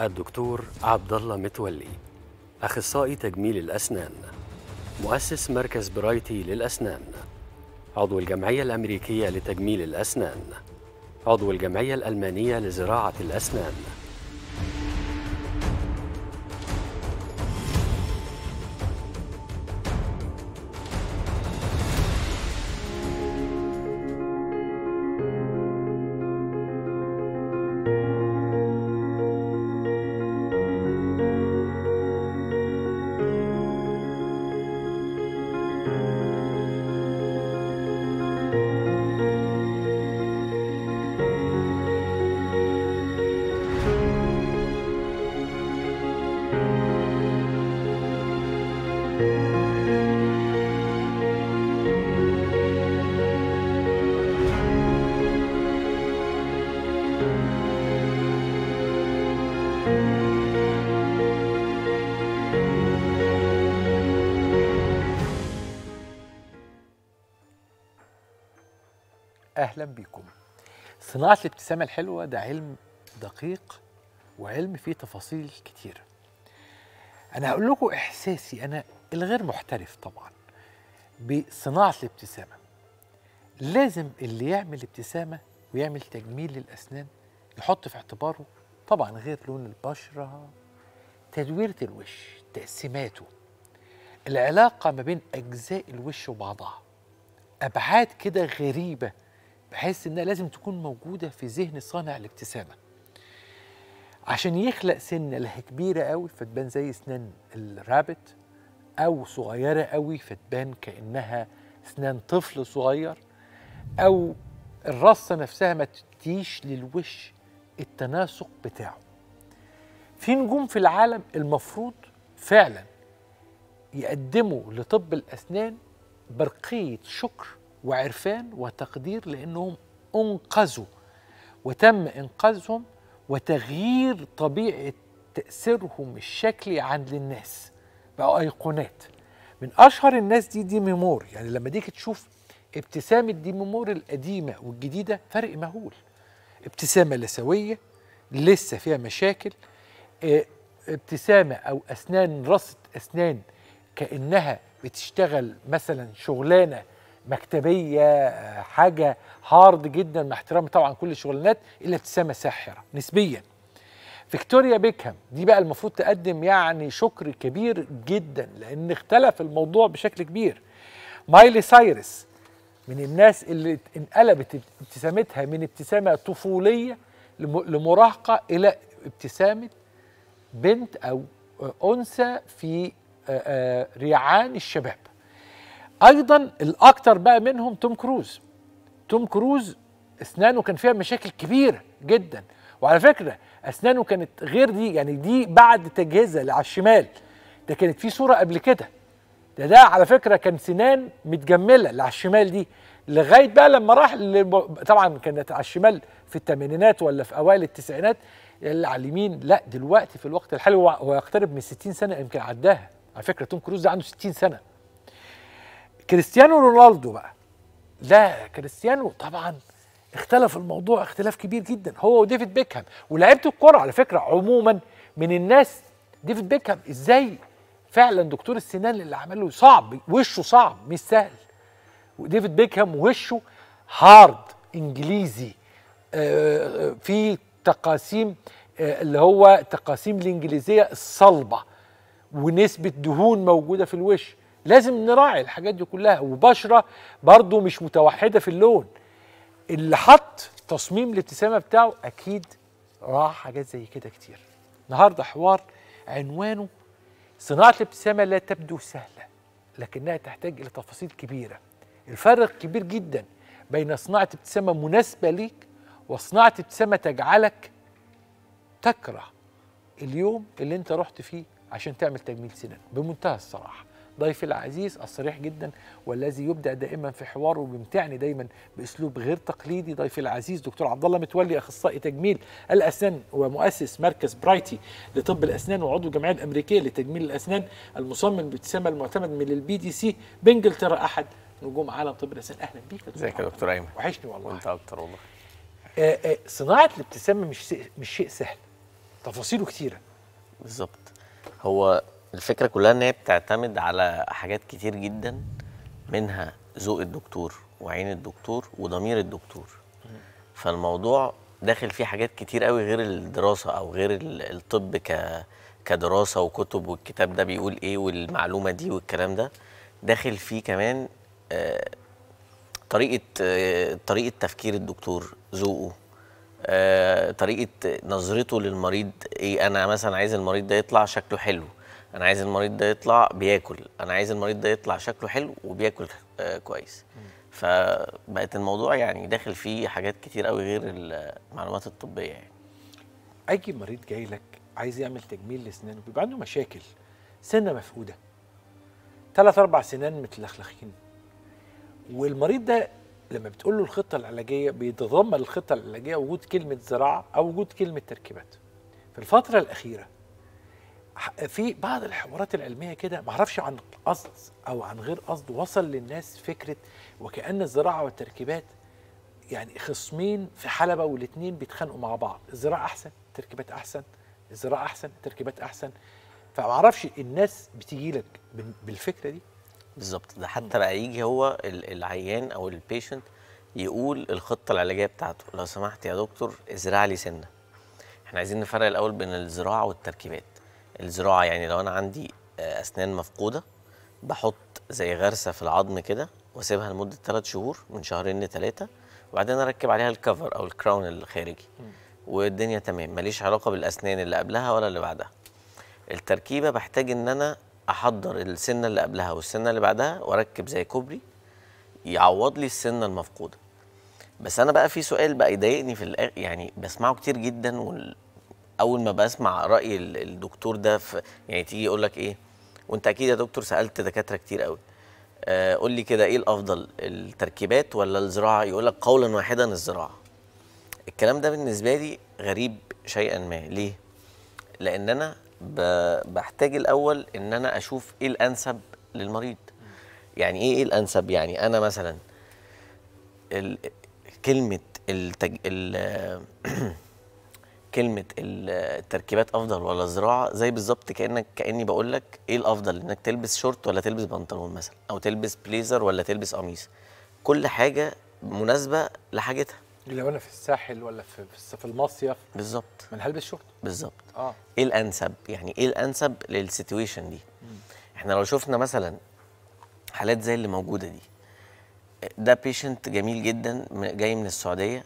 الدكتور عبد الله متولي اخصائي تجميل الاسنان مؤسس مركز برايتي للاسنان عضو الجمعيه الامريكيه لتجميل الاسنان عضو الجمعيه الالمانيه لزراعه الاسنان أهلا بكم صناعة الابتسامة الحلوة ده علم دقيق وعلم فيه تفاصيل كتيرة أنا هقول لكم إحساسي أنا الغير محترف طبعا بصناعة الابتسامة لازم اللي يعمل ابتسامة ويعمل تجميل للأسنان يحط في اعتباره طبعا غير لون البشرة تدويرة الوش تقسيماته العلاقة ما بين أجزاء الوش وبعضها أبعاد كده غريبة بحيث انها لازم تكون موجوده في ذهن صانع الابتسامه عشان يخلق سنه لا كبيره قوي فتبان زي اسنان الرابت او صغيره قوي فتبان كانها اسنان طفل صغير او الرصه نفسها ما تديش للوش التناسق بتاعه في نجوم في العالم المفروض فعلا يقدموا لطب الاسنان برقيه شكر وعرفان وتقدير لأنهم أنقذوا وتم إنقاذهم وتغيير طبيعة تأثيرهم الشكلي عند الناس بقوا أيقونات من أشهر الناس دي دي ميمور يعني لما تيجي تشوف ابتسامة دي ميمور القديمة والجديدة فرق مهول ابتسامة لا سوية لسه فيها مشاكل آه، ابتسامة أو أسنان رصة أسنان كأنها بتشتغل مثلا شغلانة مكتبيه آه، حاجه هارد جدا مع احترامي طبعا كل الشغلانات الا ابتسامه ساحره نسبيا فيكتوريا بيكهام دي بقى المفروض تقدم يعني شكر كبير جدا لان اختلف الموضوع بشكل كبير مايلي سايرس من الناس اللي انقلبت ابتسامتها من ابتسامه طفوليه لمراهقه الى ابتسامه بنت او آه، انثى في آه، ريعان الشباب ايضا الاكثر بقى منهم توم كروز توم كروز اسنانه كان فيها مشاكل كبيره جدا وعلى فكره اسنانه كانت غير دي يعني دي بعد تجهيزها على الشمال ده كانت في صوره قبل كده ده ده على فكره كان سنان متجمله اللي على الشمال دي لغايه بقى لما راح طبعا كانت على الشمال في الثمانينات ولا في اوائل التسعينات اللي على اليمين لا دلوقتي في الوقت الحالي هو يقترب من 60 سنه يمكن عداها على فكره توم كروز ده عنده 60 سنه كريستيانو رونالدو بقى لا كريستيانو طبعا اختلف الموضوع اختلاف كبير جدا هو وديفيد بيكهام ولاعيبه الكوره على فكره عموما من الناس ديفيد بيكهام ازاي فعلا دكتور السنان اللي عمله صعب وشه صعب مش سهل وديفيد بيكهام وشه هارد انجليزي آه، آه، في تقاسيم آه، اللي هو تقاسيم الانجليزيه الصلبه ونسبه دهون موجوده في الوش لازم نراعي الحاجات دي كلها وبشرة برضو مش متوحدة في اللون اللي حط تصميم الابتسامة بتاعه أكيد راح حاجات زي كده كتير النهاردة حوار عنوانه صناعة الابتسامة لا تبدو سهلة لكنها تحتاج إلى تفاصيل كبيرة الفرق كبير جدا بين صناعة ابتسامة مناسبة ليك وصناعة ابتسامة تجعلك تكره اليوم اللي انت رحت فيه عشان تعمل تجميل سنان بمنتهى الصراحه ضيفي العزيز الصريح جدا والذي يبدع دائما في حواره وبيمتعني دايما باسلوب غير تقليدي ضيفي العزيز دكتور عبد الله متولي اخصائي تجميل الاسنان ومؤسس مركز برايتي لطب الاسنان وعضو الجمعيه الامريكيه لتجميل الاسنان المصمم بابتسامه المعتمد من البي دي سي بانجلترا احد نجوم عالم طب الاسنان اهلا بيك يا دكتور ازيك يا دكتور ايمن وحشني والله وانت اكتر والله آه، آه، صناعه الابتسامه مش مش شيء سهل تفاصيله كتيره بالظبط هو الفكره كلها ان هي بتعتمد على حاجات كتير جدا منها ذوق الدكتور وعين الدكتور وضمير الدكتور فالموضوع داخل فيه حاجات كتير قوي غير الدراسه او غير الطب ك كدراسه وكتب والكتاب ده بيقول ايه والمعلومه دي والكلام ده داخل فيه كمان آه، طريقه آه، طريقه تفكير الدكتور ذوقه آه، طريقه نظرته للمريض ايه انا مثلا عايز المريض ده يطلع شكله حلو انا عايز المريض ده يطلع بياكل انا عايز المريض ده يطلع شكله حلو وبياكل آه كويس فبقت الموضوع يعني داخل فيه حاجات كتير قوي غير المعلومات الطبيه يعني اي مريض جاي لك عايز يعمل تجميل لسنانه بيبقى عنده مشاكل سنه مفقوده ثلاث اربع سنان متلخلخين والمريض ده لما بتقول له الخطه العلاجيه بيتضمن الخطه العلاجيه وجود كلمه زراعه او وجود كلمه تركيبات في الفتره الاخيره في بعض الحوارات العلميه كده معرفش عن قصد او عن غير قصد وصل للناس فكره وكان الزراعه والتركيبات يعني خصمين في حلبه والاثنين بيتخانقوا مع بعض الزراعه احسن التركيبات احسن الزراعه احسن التركيبات احسن فمعرفش الناس بتيجي لك بالفكره دي بالظبط ده حتى بقى يجي هو العيان او البيشنت يقول الخطه العلاجيه بتاعته لو سمحت يا دكتور ازرع لي سنه احنا عايزين نفرق الاول بين الزراعه والتركيبات الزراعه يعني لو انا عندي آه، اسنان مفقوده بحط زي غرسه في العظم كده واسيبها لمده ثلاث شهور من شهرين لثلاثه وبعدين اركب عليها الكفر او الكراون الخارجي والدنيا تمام ماليش علاقه بالاسنان اللي قبلها ولا اللي بعدها التركيبه بحتاج ان انا احضر السنه اللي قبلها والسنه اللي بعدها واركب زي كوبري يعوض لي السنه المفقوده بس انا بقى في سؤال بقى يضايقني في الأ... يعني بسمعه كتير جدا وال... اول ما بسمع راي الدكتور ده في يعني تيجي يقول لك ايه وانت اكيد يا دكتور سالت دكاتره كتير قوي آه، قول لي كده ايه الافضل التركيبات ولا الزراعه يقول لك قولا واحدا الزراعه الكلام ده بالنسبه لي غريب شيئا ما ليه لان انا بحتاج الاول ان انا اشوف ايه الانسب للمريض يعني ايه ايه الانسب يعني انا مثلا كلمه التج... ال... كلمه التركيبات افضل ولا الزراعه زي بالظبط كانك كاني بقول لك ايه الافضل انك تلبس شورت ولا تلبس بنطلون مثلا او تلبس بليزر ولا تلبس قميص كل حاجه مناسبه لحاجتها لو انا في الساحل ولا في في المصيف بالظبط ما انا هلبس شورت بالظبط اه ايه الانسب يعني ايه الانسب للسيتويشن دي احنا لو شفنا مثلا حالات زي اللي موجوده دي ده بيشنت جميل جدا جاي من السعوديه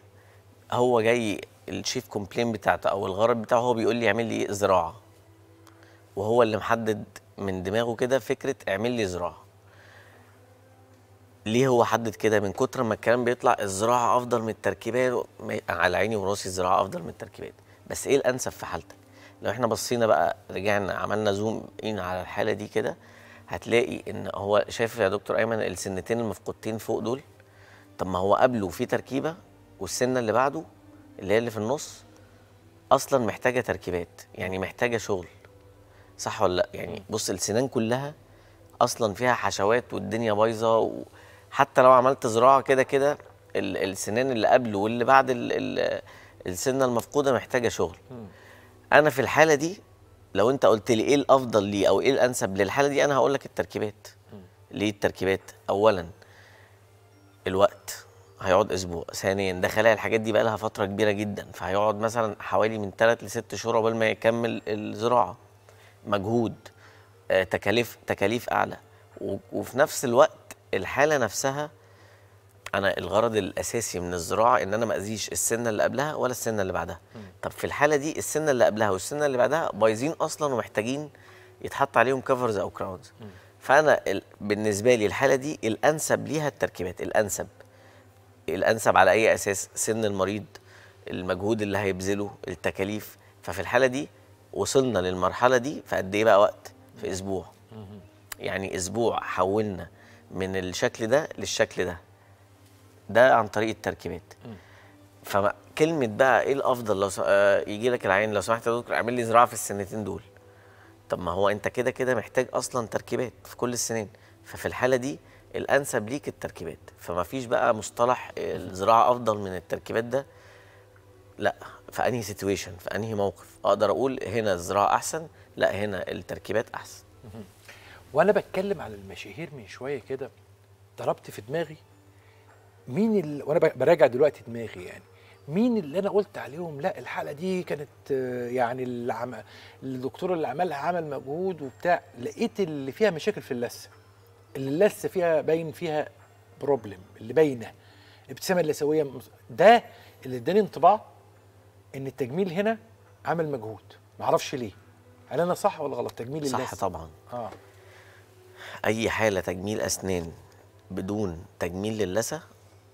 هو جاي الشيف كومبلين بتاعته او الغرض بتاعه هو بيقول لي اعمل لي زراعه وهو اللي محدد من دماغه كده فكره اعمل لي زراعه ليه هو حدد كده من كتر ما الكلام بيطلع الزراعه افضل من التركيبات على عيني وراسي الزراعه افضل من التركيبات بس ايه الانسب في حالتك لو احنا بصينا بقى رجعنا عملنا زوم ان على الحاله دي كده هتلاقي ان هو شايف يا دكتور ايمن السنتين المفقودتين فوق دول طب ما هو قبله في تركيبه والسنه اللي بعده اللي هي اللي في النص اصلا محتاجه تركيبات يعني محتاجه شغل صح ولا لا يعني بص السنان كلها اصلا فيها حشوات والدنيا بايظه حتى لو عملت زراعه كده كده السنان اللي قبله واللي بعد الـ الـ السنه المفقوده محتاجه شغل انا في الحاله دي لو انت قلت لي ايه الافضل لي او ايه الانسب للحاله دي انا هقول لك التركيبات ليه التركيبات اولا الوقت هيقعد اسبوع ثانيا ده خلايا الحاجات دي بقى لها فتره كبيره جدا فهيقعد مثلا حوالي من 3 ل 6 شهور قبل ما يكمل الزراعه مجهود آه، تكاليف تكاليف اعلى وفي نفس الوقت الحاله نفسها انا الغرض الاساسي من الزراعه ان انا ما اذيش السنه اللي قبلها ولا السنه اللي بعدها طب في الحاله دي السنه اللي قبلها والسنه اللي بعدها بايظين اصلا ومحتاجين يتحط عليهم كفرز او كراونز فانا بالنسبه لي الحاله دي الانسب ليها التركيبات الانسب الانسب على اي اساس سن المريض المجهود اللي هيبذله التكاليف ففي الحاله دي وصلنا للمرحله دي في قد ايه بقى وقت في اسبوع يعني اسبوع حولنا من الشكل ده للشكل ده ده عن طريق التركيبات فكلمه بقى ايه الافضل لو آه، يجي لك العين لو سمحت يا دكتور اعمل لي زراعه في السنتين دول طب ما هو انت كده كده محتاج اصلا تركيبات في كل السنين ففي الحاله دي الانسب ليك التركيبات فما فيش بقى مصطلح الزراعه افضل من التركيبات ده لا في انهي سيتويشن في انهي موقف اقدر اقول هنا الزراعه احسن لا هنا التركيبات احسن وانا بتكلم على المشاهير من شويه كده ضربت في دماغي مين اللي وانا براجع دلوقتي دماغي يعني مين اللي انا قلت عليهم لا الحلقه دي كانت يعني العم... الدكتور اللي عملها عمل مجهود وبتاع لقيت اللي فيها مشاكل في اللثه اللي لسه فيها باين فيها بروبلم اللي باينه الابتسامه اللثويه ده اللي اداني انطباع ان التجميل هنا عمل مجهود معرفش ليه هل انا صح ولا غلط تجميل اللثه صح طبعا اه اي حاله تجميل اسنان بدون تجميل للثه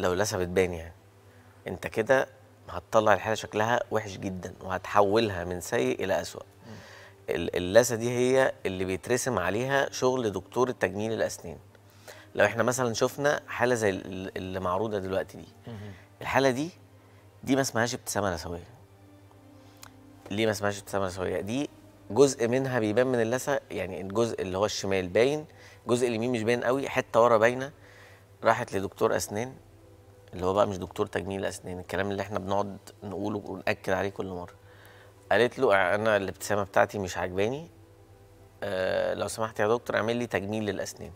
لو اللثه بتبان يعني انت كده هتطلع الحاله شكلها وحش جدا وهتحولها من سيء الى اسوأ اللثه دي هي اللي بيترسم عليها شغل دكتور التجميل الاسنان لو احنا مثلا شفنا حاله زي اللي معروضه دلوقتي دي الحاله دي دي ما اسمهاش ابتسامه نسويه ليه ما اسمهاش ابتسامه نسويه دي جزء منها بيبان من اللثه يعني الجزء اللي هو الشمال باين الجزء اليمين مش باين قوي حته ورا باينه راحت لدكتور اسنان اللي هو بقى مش دكتور تجميل اسنان الكلام اللي احنا بنقعد نقوله وناكد عليه كل مره قالت له انا الابتسامه بتاعتي مش عاجباني آه لو سمحت يا دكتور اعمل لي تجميل للاسنان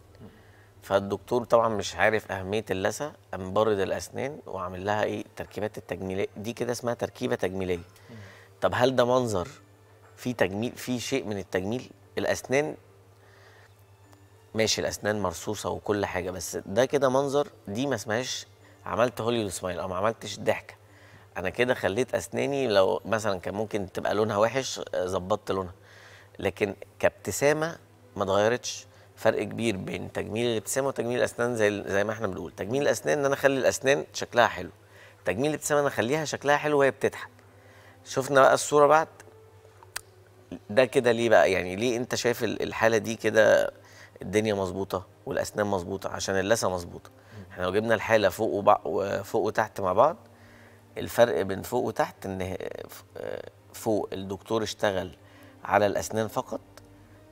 فالدكتور طبعا مش عارف اهميه اللثه قام برد الاسنان وعامل لها ايه تركيبات التجميليه دي كده اسمها تركيبه تجميليه طب هل ده منظر في تجميل في شيء من التجميل الاسنان ماشي الاسنان مرصوصه وكل حاجه بس ده كده منظر دي ما اسمهاش عملت هوليود سمايل او ما عملتش ضحكه انا كده خليت اسناني لو مثلا كان ممكن تبقى لونها وحش آه، ظبطت لونها لكن كابتسامه ما اتغيرتش فرق كبير بين تجميل الابتسامه وتجميل الاسنان زي زي ما احنا بنقول تجميل الاسنان ان انا اخلي الاسنان شكلها حلو تجميل الابتسامه انا اخليها شكلها حلو وهي بتضحك شفنا بقى الصوره بعد ده كده ليه بقى يعني ليه انت شايف الحاله دي كده الدنيا مظبوطه والاسنان مظبوطه عشان اللثه مظبوطه احنا لو جبنا الحاله فوق وبع... وتحت مع بعض الفرق بين فوق وتحت ان فوق الدكتور اشتغل على الاسنان فقط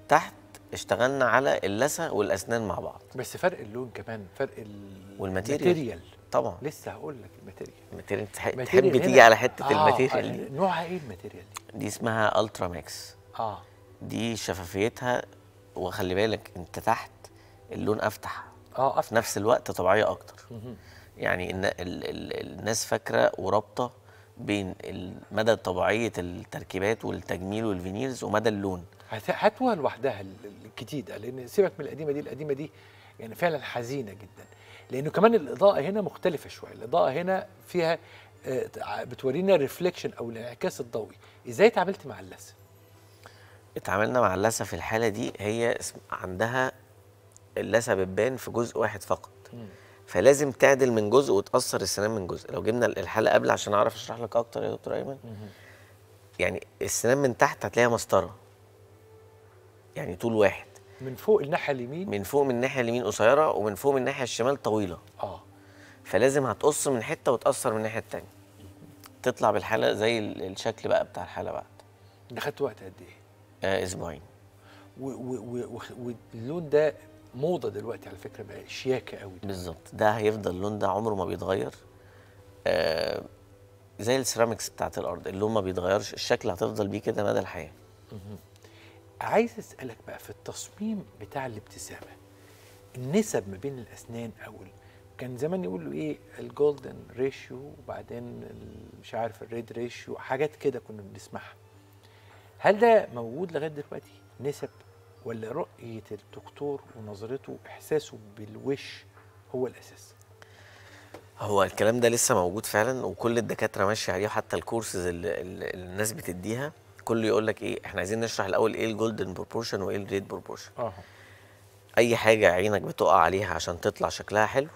تحت اشتغلنا على اللثه والاسنان مع بعض بس فرق اللون كمان فرق والماتيريال طبعا لسه هقول لك الماتيريال الماتيريال تحب تيجي على حته آه الماتيريال آه، دي نوعها ايه الماتيريال دي؟ دي اسمها الترا ماكس اه دي شفافيتها وخلي بالك انت تحت اللون افتح اه افتح في نفس الوقت طبيعيه اكتر يعني إن الناس فاكره ورابطه بين مدى طبيعيه التركيبات والتجميل والفينيرز ومدى اللون هاتوها لوحدها الجديده لان سيبك من القديمه دي القديمه دي يعني فعلا حزينه جدا لانه كمان الاضاءه هنا مختلفه شويه الاضاءه هنا فيها آه، بتورينا ريفليكشن او الانعكاس الضوئي ازاي اتعاملت مع اللثه اتعاملنا مع اللثه في الحاله دي هي عندها اللثه بتبان في جزء واحد فقط م. فلازم تعدل من جزء وتاثر السنان من جزء لو جبنا الحلقه قبل عشان اعرف اشرح لك اكتر يا دكتور ايمن يعني السنان من تحت هتلاقيها مسطره يعني طول واحد من فوق الناحيه اليمين من فوق من الناحيه اليمين قصيره ومن فوق من الناحيه الشمال طويله اه فلازم هتقص من حته وتاثر من الناحيه الثانيه تطلع بالحلقه زي الشكل بقى بتاع الحلقه بعد ده خدت وقت قد ايه آه اسبوعين واللون ده موضه دلوقتي على فكره بقى شياكه قوي بالظبط ده هيفضل اللون ده عمره ما بيتغير آه زي السيراميكس بتاعت الارض اللون ما بيتغيرش الشكل هتفضل بيه كده مدى الحياه عايز اسالك بقى في التصميم بتاع الابتسامه النسب ما بين الاسنان او كان زمان يقولوا ايه الجولدن ريشيو وبعدين مش عارف الريد ريشيو حاجات كده كنا بنسمعها هل ده موجود لغايه دلوقتي نسب ولا رؤيه الدكتور ونظرته واحساسه بالوش هو الاساس هو الكلام ده لسه موجود فعلا وكل الدكاتره ماشيه عليه وحتى الكورسز اللي, الناس بتديها كله يقول لك ايه احنا عايزين نشرح الاول ايه الجولدن بروبورشن وايه الريد بروبورشن أه. اي حاجه عينك بتقع عليها عشان تطلع شكلها حلو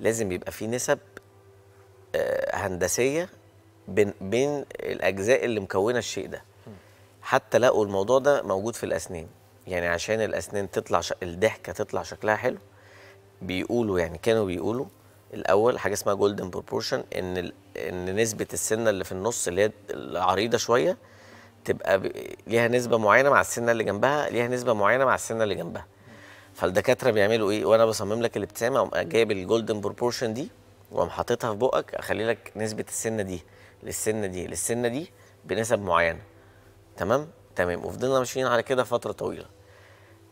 لازم يبقى في نسب آه، هندسيه بين بين الاجزاء اللي مكونه الشيء ده حتى لقوا الموضوع ده موجود في الاسنان يعني عشان الاسنان تطلع ش... الضحكه تطلع شكلها حلو بيقولوا يعني كانوا بيقولوا الاول حاجه اسمها جولدن بروبورشن ان ال... ان نسبه السنه اللي في النص اللي هي العريضه شويه تبقى ب... ليها نسبه معينه مع السنه اللي جنبها ليها نسبه معينه مع السنه اللي جنبها فالدكاتره بيعملوا ايه وانا بصمم لك الابتسامه اقوم جايب الجولدن بروبورشن دي واقوم حاططها في بقك اخلي لك نسبه السنه دي للسنه دي للسنه دي بنسب معينه تمام تمام وفضلنا ماشيين على كده فتره طويله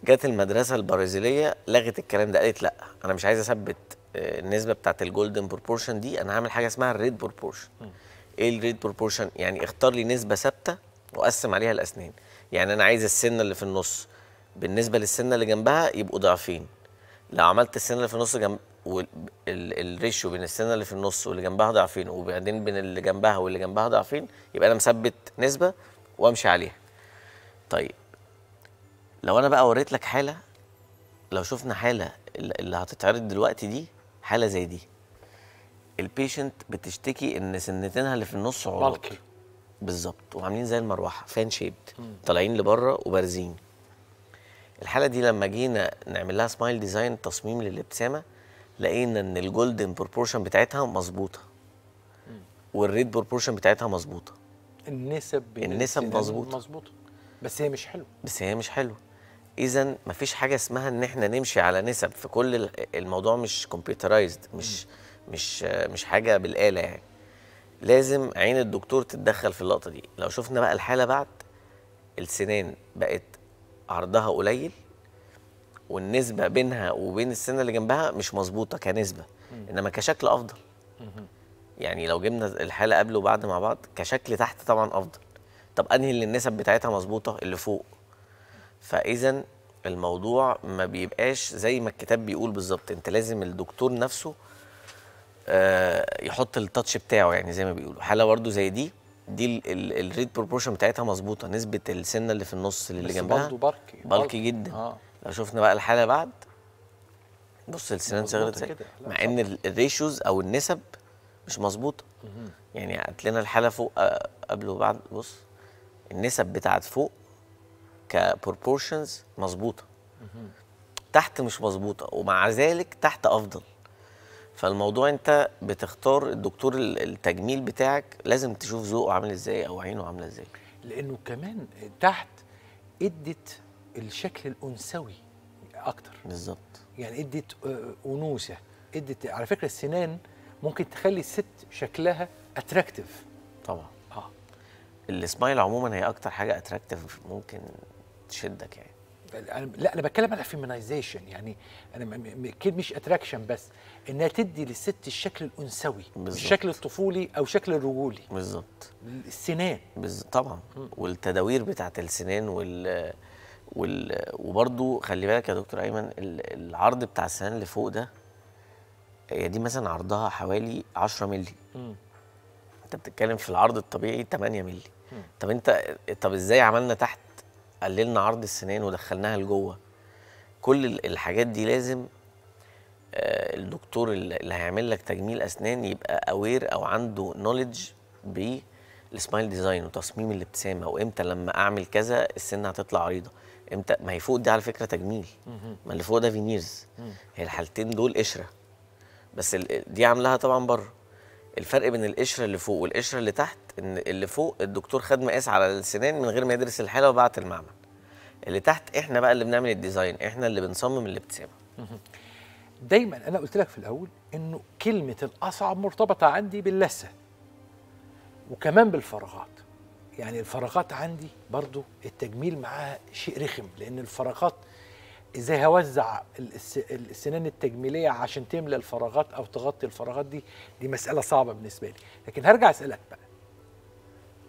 جت المدرسه البرازيليه لغت الكلام ده قالت لا انا مش عايز اثبت آه، النسبه بتاعت الجولدن بروبورشن دي انا هعمل حاجه اسمها الريد بروبورشن ايه الريد بروبورشن يعني اختار لي نسبه ثابته واقسم عليها الاسنان يعني انا عايز السنه اللي في النص بالنسبه للسنه اللي جنبها يبقوا ضعفين لو عملت السنه اللي في النص جنب والريشيو بين السنه اللي في النص واللي جنبها ضعفين وبعدين بين اللي جنبها واللي جنبها ضعفين يبقى انا مثبت نسبه وامشي عليها طيب لو انا بقى وريت لك حاله لو شفنا حاله اللي هتتعرض دلوقتي دي حاله زي دي البيشنت بتشتكي ان سنتينها اللي في النص عروق بالظبط وعاملين زي المروحه فان شيبد طالعين لبره وبارزين الحاله دي لما جينا نعمل لها سمايل ديزاين تصميم للابتسامه لقينا ان الجولدن بروبورشن بتاعتها مظبوطه والريد بروبورشن بتاعتها مظبوطه النسب النسب مظبوطه مظبوطه بس هي مش حلوه بس هي مش حلوه اذا مفيش حاجه اسمها ان احنا نمشي على نسب في كل الموضوع مش كمبيوترايزد مش م. مش مش حاجه بالاله يعني لازم عين الدكتور تتدخل في اللقطه دي لو شفنا بقى الحاله بعد السنان بقت عرضها قليل والنسبه بينها وبين السنه اللي جنبها مش مظبوطه كنسبه م. انما كشكل افضل م. يعني لو جبنا الحاله قبل وبعد مع بعض كشكل تحت طبعا افضل طب انهي اللي النسب بتاعتها مظبوطه اللي فوق فاذا الموضوع ما بيبقاش زي ما الكتاب بيقول بالظبط انت لازم الدكتور نفسه آه، يحط التاتش بتاعه يعني زي ما بيقولوا حاله برده زي دي دي الريد بروبورشن بتاعتها مظبوطه نسبه السنه اللي في النص اللي جنبها برضه بركي بركي جدا آه. لو شفنا بقى الحاله بعد بص السنان صغرت زي مع ان الريشوز او النسب مش مظبوطه يعني هات لنا الحاله فوق آه، قبل وبعد بص النسب بتاعت فوق كبروبورشنز مظبوطه تحت مش مظبوطه ومع ذلك تحت افضل فالموضوع انت بتختار الدكتور التجميل بتاعك لازم تشوف ذوقه عامل ازاي او عينه عامله ازاي لانه كمان تحت ادت الشكل الانثوي اكتر بالظبط يعني ادت آه، انوثه ادت على فكره السنان ممكن تخلي الست شكلها اتراكتيف طبعا السمايل عموما هي اكتر حاجه اتراكتف ممكن تشدك يعني انا لا انا بتكلم على فيمنايزيشن يعني انا اكيد مش اتراكشن بس انها تدي للست الشكل الانثوي الشكل الطفولي او الشكل الرجولي بالظبط السنان بالظبط طبعا م. والتدوير بتاعت السنان وال وال وبرده خلي بالك يا دكتور ايمن العرض بتاع السنان اللي فوق ده هي دي مثلا عرضها حوالي 10 مللي انت بتتكلم في العرض الطبيعي 8 مللي طب انت طب ازاي عملنا تحت قللنا عرض السنان ودخلناها لجوه كل الحاجات دي لازم آه، الدكتور اللي هيعمل لك تجميل اسنان يبقى اوير او عنده نوليدج بالسمايل ديزاين وتصميم الابتسامه وامتى لما اعمل كذا السن هتطلع عريضه امتى ما هي فوق دي على فكره تجميل ما اللي فوق ده فينيرز هي الحالتين دول قشره بس دي عاملاها طبعا بره الفرق بين القشره اللي فوق والقشره اللي تحت ان اللي فوق الدكتور خد مقاس على السنان من غير ما يدرس الحاله وبعت المعمل اللي تحت احنا بقى اللي بنعمل الديزاين احنا اللي بنصمم الابتسامه دايما انا قلت لك في الاول انه كلمه الاصعب مرتبطه عندي باللثه وكمان بالفراغات يعني الفراغات عندي برضو التجميل معاها شيء رخم لان الفراغات ازاي هوزع السنان التجميليه عشان تملى الفراغات او تغطي الفراغات دي دي مساله صعبه بالنسبه لي لكن هرجع اسالك بقى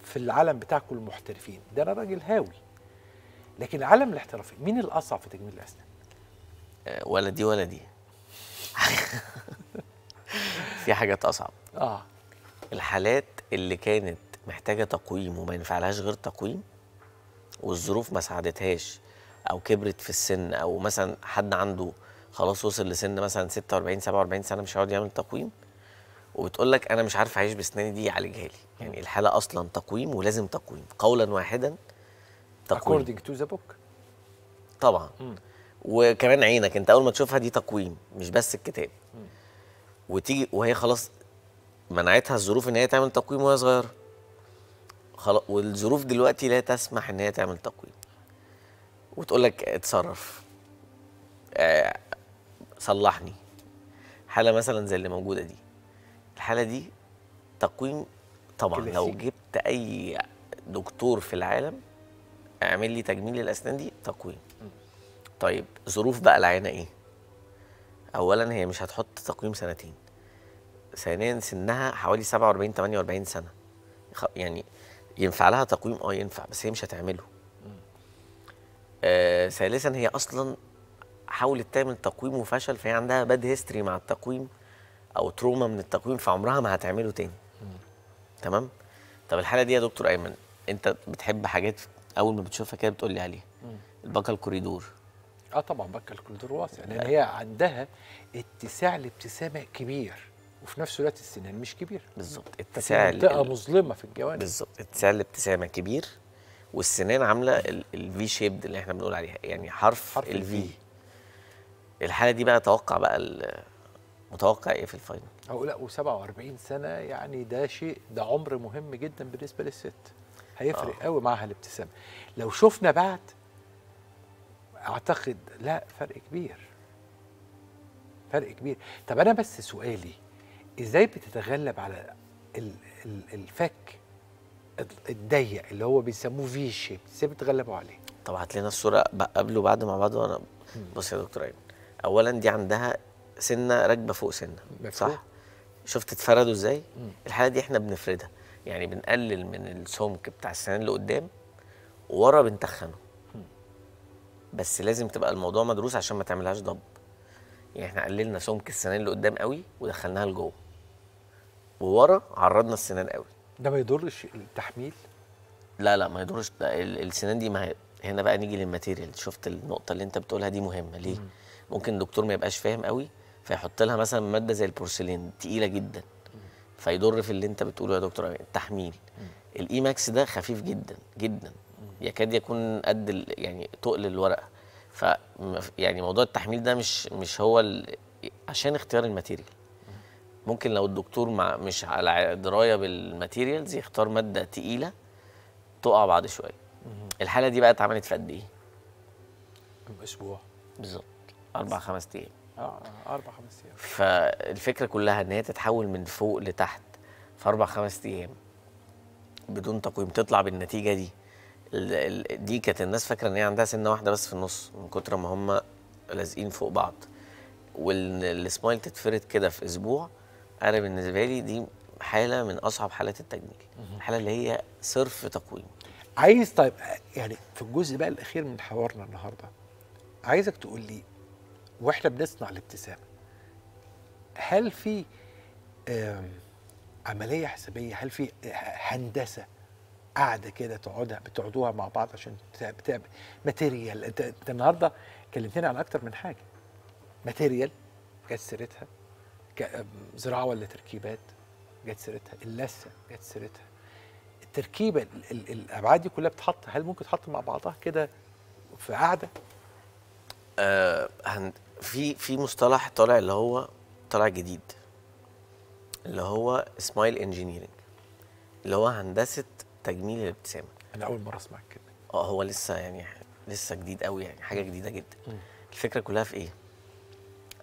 في العالم بتاعكم المحترفين ده انا راجل هاوي لكن عالم الاحترافي مين الاصعب في تجميل الاسنان آه، ولا دي ولا دي في حاجات اصعب اه الحالات اللي كانت محتاجه تقويم وما ينفعلهاش غير تقويم والظروف ما ساعدتهاش او كبرت في السن او مثلا حد عنده خلاص وصل لسن مثلا 46 47 سنه مش هيقعد يعمل تقويم وبتقول لك انا مش عارف اعيش باسناني دي يعالجها لي يعني الحاله اصلا تقويم ولازم تقويم قولا واحدا تقويم according to the book طبعا م. وكمان عينك انت اول ما تشوفها دي تقويم مش بس الكتاب وتيجي وهي خلاص منعتها الظروف ان هي تعمل تقويم وهي صغيره خلاص والظروف دلوقتي لا تسمح ان هي تعمل تقويم وتقول لك اتصرف آه، صلحني حاله مثلا زي اللي موجوده دي الحاله دي تقويم طبعا كلاسيك. لو جبت اي دكتور في العالم اعمل لي تجميل للاسنان دي تقويم طيب ظروف بقى العينه ايه اولا هي مش هتحط تقويم سنتين ثانيا سنها حوالي 47 48 سنه يعني ينفع لها تقويم اه ينفع بس هي مش هتعمله آه، ثالثا هي اصلا حاولت تعمل تقويم وفشل فهي عندها باد هيستوري مع التقويم او تروما من التقويم فعمرها ما هتعمله تاني تمام طب الحاله دي يا دكتور ايمن انت بتحب حاجات اول ما بتشوفها كده بتقول لي عليها الباكا الكوريدور اه طبعا باكا الكوريدور واسع لان هي عندها اتساع الابتسامه كبير وفي نفس الوقت السنان مش كبير بالظبط اتساع منطقه مظلمه في الجوانب بالظبط اتساع الابتسامه كبير والسنان عامله الفي شيب اللي احنا بنقول عليها يعني حرف, حرف الفي الحاله دي بقى توقع بقى متوقع ايه في الفاينل اقول لا و47 سنه يعني ده شيء ده عمر مهم جدا بالنسبه للست هيفرق آه. قوي معها الابتسامه لو شفنا بعد اعتقد لا فرق كبير فرق كبير طب انا بس سؤالي ازاي بتتغلب على الفك الضيق اللي هو بيسموه في شيب ازاي بتغلبوا عليه؟ طب هات لنا الصوره قبل وبعد مع بعض وانا بص يا دكتور ايمن اولا دي عندها سنه راكبه فوق سنه مفهوم. صح؟ شفت اتفردوا ازاي؟ الحاله دي احنا بنفردها يعني بنقلل من السمك بتاع السنان اللي قدام ورا بنتخنه بس لازم تبقى الموضوع مدروس عشان ما تعملهاش ضب يعني احنا قللنا سمك السنان اللي قدام قوي ودخلناها لجوه وورا عرضنا السنان قوي ده ما يضرش التحميل لا لا ما يضرش السنان دي ما هنا بقى نيجي للماتيريال شفت النقطه اللي انت بتقولها دي مهمه ليه مم. ممكن الدكتور ما يبقاش فاهم قوي فيحط لها مثلا ماده زي البورسلين تقيله جدا فيضر في اللي انت بتقوله يا دكتور التحميل الاي ماكس ده خفيف جدا جدا يكاد يكون قد يعني تقل الورقه ف يعني موضوع التحميل ده مش مش هو عشان اختيار الماتيريال ممكن لو الدكتور مع مش على درايه بالماتيريالز يختار ماده تقيله تقع بعد شويه الحاله دي بقى اتعملت في قد ايه اسبوع بالظبط اربع خمس ايام اه اربع خمس ايام فالفكره كلها ان هي تتحول من فوق لتحت في اربع خمس ايام بدون تقويم تطلع بالنتيجه دي دي كانت الناس فاكره ان هي عندها سنه واحده بس في النص من كتر ما هم لازقين فوق بعض والسمايل تتفرد كده في اسبوع انا بالنسبه لي دي حاله من اصعب حالات التجميل الحاله اللي هي صرف تقويم عايز طيب يعني في الجزء بقى الاخير من حوارنا النهارده عايزك تقول لي واحنا بنصنع الابتسامه هل في عمليه حسابيه هل في هندسه قاعده كده تقعدها بتقعدوها مع بعض عشان بتعمل ماتيريال انت النهارده كلمتني عن اكتر من حاجه ماتيريال كسرتها زراعه ولا تركيبات جت سيرتها اللثه جت سيرتها التركيبه الابعاد دي كلها بتتحط هل ممكن تتحط مع بعضها كده في قاعده؟ آه في في مصطلح طالع اللي هو طالع جديد اللي هو سمايل انجينيرنج اللي هو هندسه تجميل الابتسامه انا اول مره اسمع كده اه هو لسه يعني لسه جديد قوي يعني حاجه جديده جدا الفكره كلها في ايه؟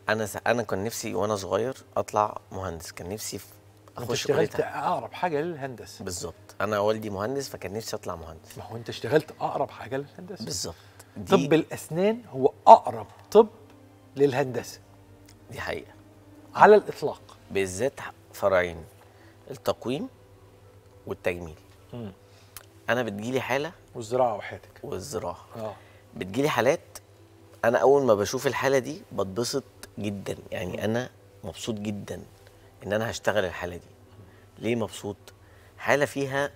انا س... انا كان نفسي وانا صغير اطلع مهندس كان نفسي اخش اشتغلت اقرب حاجه للهندسه بالظبط انا والدي مهندس فكان نفسي اطلع مهندس ما هو انت اشتغلت اقرب حاجه للهندسه بالظبط دي... طب الاسنان هو اقرب طب للهندسه دي حقيقه على الاطلاق بالذات فرعين التقويم والتجميل مم. انا بتجيلي حاله والزراعه وحياتك والزراعه اه بتجيلي حالات انا اول ما بشوف الحاله دي بتبسط جدا يعني انا مبسوط جدا ان انا هشتغل الحاله دي ليه مبسوط حاله فيها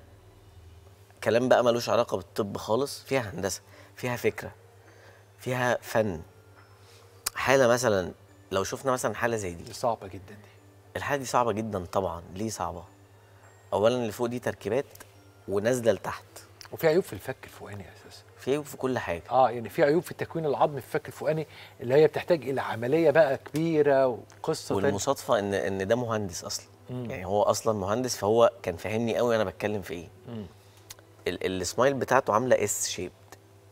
كلام بقى ملوش علاقه بالطب خالص فيها هندسه فيها فكره فيها فن حاله مثلا لو شفنا مثلا حاله زي دي صعبه جدا دي الحاله دي صعبه جدا طبعا ليه صعبه اولا اللي فوق دي تركيبات ونازله لتحت وفي عيوب في الفك الفوقاني اساسا في عيوب في كل حاجه اه يعني في عيوب في التكوين العظمي في الفك الفوقاني اللي هي بتحتاج الى عمليه بقى كبيره وقصه والمصادفه ان ان ده مهندس اصلا مم. يعني هو اصلا مهندس فهو كان فاهمني قوي انا بتكلم في ايه السمايل بتاعته عامله اس شيب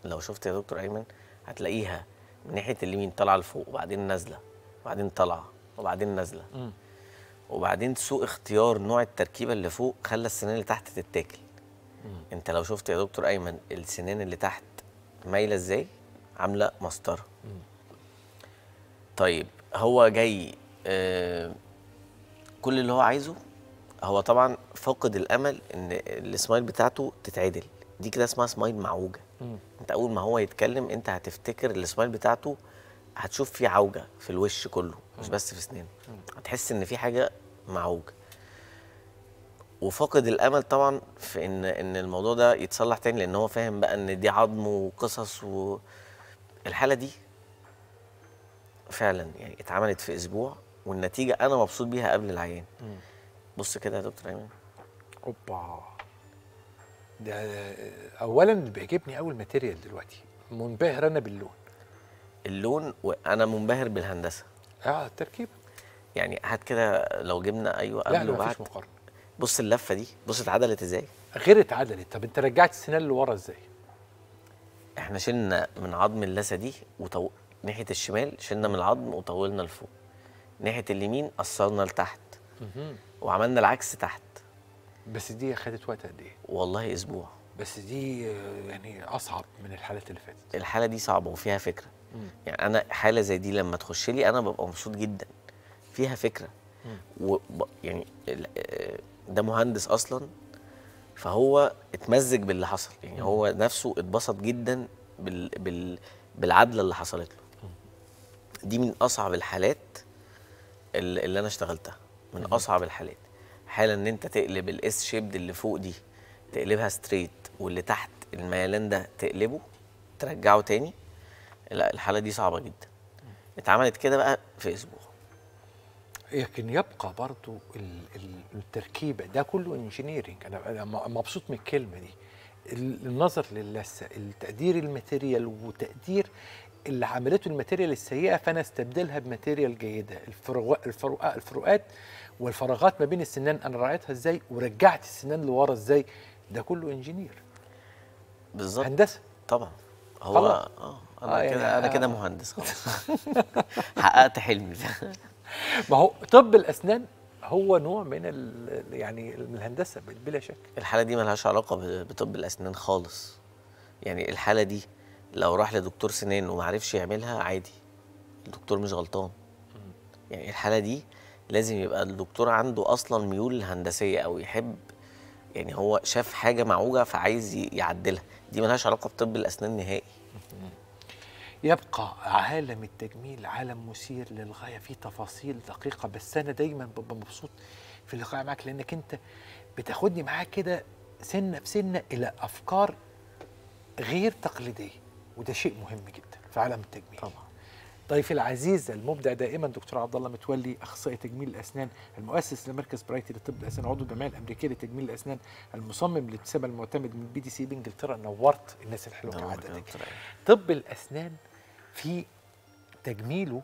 لو شفت يا دكتور ايمن هتلاقيها من ناحيه اليمين طالعه لفوق وبعدين نازله وبعدين طالعه وبعدين نازله وبعدين سوء اختيار نوع التركيبه اللي فوق خلى السنان اللي تحت تتاكل انت لو شفت يا دكتور ايمن السنان اللي تحت مايله ازاي عامله مسطره طيب هو جاي آه كل اللي هو عايزه هو طبعا فاقد الامل ان السمايل بتاعته تتعدل دي كده اسمها سمايل معوجه مم. انت اول ما هو يتكلم انت هتفتكر السمايل بتاعته هتشوف في عوجه في الوش كله مش بس في سنانه هتحس ان في حاجه معوجه وفاقد الامل طبعا في ان ان الموضوع ده يتصلح تاني لان هو فاهم بقى ان دي عظم وقصص والحاله دي فعلا يعني اتعملت في اسبوع والنتيجه انا مبسوط بيها قبل العيان بص كده يا دكتور ايمن اوبا ده اولا بيعجبني قوي ماتيريال دلوقتي منبهر انا باللون اللون وانا منبهر بالهندسه اه التركيبه يعني هات كده لو جبنا ايوه قبل لا وبعد لا مفيش مقارنه بص اللفه دي بص اتعدلت ازاي غير اتعدلت طب انت رجعت السنان لورا ازاي احنا شلنا من عظم اللثه دي وطو... ناحيه الشمال شلنا من العظم وطولنا لفوق ناحيه اليمين قصرنا لتحت وعملنا العكس تحت بس دي خدت وقت قد ايه والله اسبوع بس دي يعني اصعب من الحالات اللي فاتت الحاله دي صعبه وفيها فكره يعني انا حاله زي دي لما تخش لي انا ببقى مبسوط جدا فيها فكره و يعني آه، ده مهندس اصلا فهو اتمزج باللي حصل يعني هو نفسه اتبسط جدا بال بال بالعدله اللي حصلت له دي من اصعب الحالات اللي انا اشتغلتها من اصعب الحالات حاله ان انت تقلب الاس شيبد اللي فوق دي تقلبها ستريت واللي تحت الميلان ده تقلبه ترجعه تاني لا الحاله دي صعبه جدا اتعملت كده بقى في اسبوع لكن يبقى برضو التركيبه ده كله انجينيرنج انا مبسوط من الكلمه دي النظر للثه التقدير الماتيريال وتقدير اللي عملته الماتيريال السيئه فانا استبدلها بماتيريال جيده الفروقات الفروقات الفروقات والفراغات ما بين السنان انا راعيتها ازاي ورجعت السنان لورا ازاي ده كله انجينير بالظبط هندسه طبعا هو طبعا. اه انا آه يعني كده يعني انا آه. كده مهندس خلاص حققت حلمي ما هو طب الاسنان هو نوع من يعني من الهندسه بلا شك الحاله دي مالهاش علاقه بطب الاسنان خالص يعني الحاله دي لو راح لدكتور سنان وما عرفش يعملها عادي الدكتور مش غلطان يعني الحاله دي لازم يبقى الدكتور عنده اصلا ميول هندسيه او يحب يعني هو شاف حاجه معوجه فعايز يعدلها دي ملهاش علاقه بطب الاسنان نهائي يبقى عالم التجميل عالم مثير للغايه فيه تفاصيل دقيقه بس انا دايما ببقى مبسوط في اللقاء معاك لانك انت بتاخدني معاك كده سنه بسنه الى افكار غير تقليديه وده شيء مهم جدا في عالم التجميل طبعا ضيفي العزيز المبدع دائما دكتور عبد الله متولي اخصائي تجميل الاسنان المؤسس لمركز برايتي لطب الاسنان عضو الجمعيه الامريكيه لتجميل الاسنان المصمم للابتسامه المعتمد من بي دي سي بانجلترا نورت الناس الحلوه كعادتك طب الاسنان في تجميله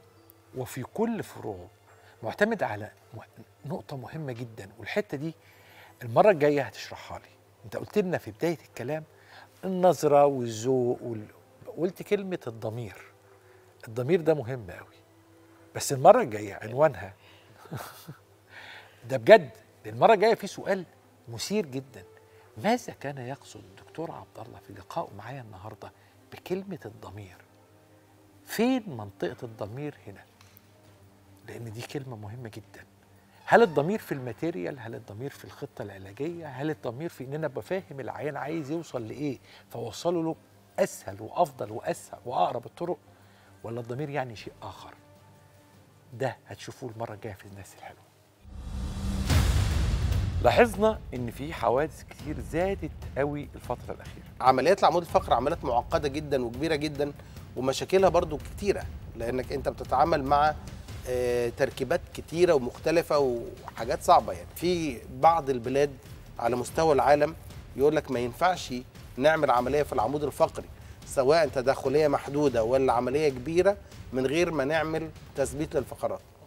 وفي كل فروعه معتمد على نقطة مهمة جدا والحتة دي المرة الجاية هتشرحها لي انت قلت لنا في بداية الكلام النظرة والذوق وال... قلت كلمة الضمير الضمير ده مهم قوي بس المرة الجاية عنوانها ده بجد المرة الجاية في سؤال مثير جدا ماذا كان يقصد الدكتور عبد الله في لقائه معايا النهارده بكلمة الضمير فين منطقة الضمير هنا؟ لأن دي كلمة مهمة جدا هل الضمير في الماتيريال هل الضمير في الخطة العلاجية هل الضمير في إن أنا بفهم العيان عايز يوصل لإيه فوصله له أسهل وأفضل وأسهل وأقرب الطرق ولا الضمير يعني شيء آخر ده هتشوفوه المرة الجاية في الناس الحلوة لاحظنا ان في حوادث كتير زادت قوي الفتره الاخيره عمليات العمود الفقري عمليات معقده جدا وكبيره جدا ومشاكلها برضو كتيره لانك انت بتتعامل مع آه، تركيبات كتيره ومختلفه وحاجات صعبه يعني في بعض البلاد على مستوى العالم يقول لك ما ينفعش نعمل عمليه في العمود الفقري سواء تداخليه محدوده ولا عمليه كبيره من غير ما نعمل تثبيت للفقرات